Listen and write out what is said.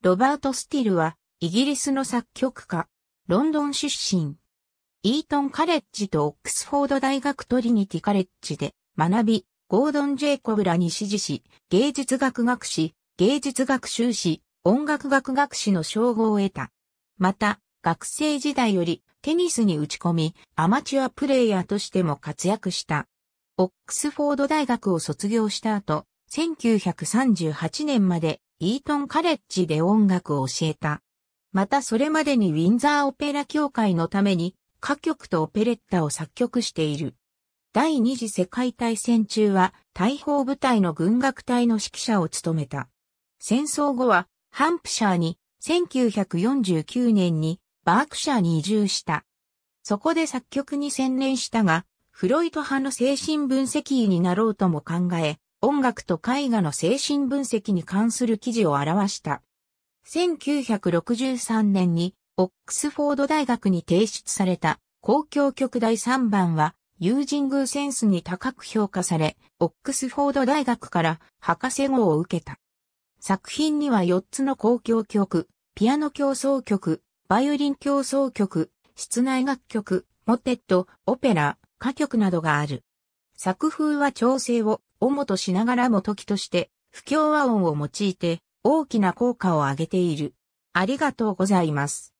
ロバート・スティルは、イギリスの作曲家、ロンドン出身。イートン・カレッジとオックスフォード大学トリニティ・カレッジで学び、ゴードン・ジェイコブらに支持し、芸術学学士、芸術学修士、音楽学学士の称号を得た。また、学生時代よりテニスに打ち込み、アマチュアプレイヤーとしても活躍した。オックスフォード大学を卒業した後、1938年までイートンカレッジで音楽を教えた。またそれまでにウィンザーオペラ協会のために歌曲とオペレッタを作曲している。第二次世界大戦中は大砲部隊の軍楽隊の指揮者を務めた。戦争後はハンプシャーに1949年にバークシャーに移住した。そこで作曲に専念したが、フロイト派の精神分析医になろうとも考え、音楽と絵画の精神分析に関する記事を表した。1963年にオックスフォード大学に提出された公共曲第3番はユージングセンスに高く評価され、オックスフォード大学から博士号を受けた。作品には4つの公共曲、ピアノ競争曲、バイオリン競争曲、室内楽曲、モテット、オペラ、歌曲などがある。作風は調整を主としながらも時として不協和音を用いて大きな効果を上げている。ありがとうございます。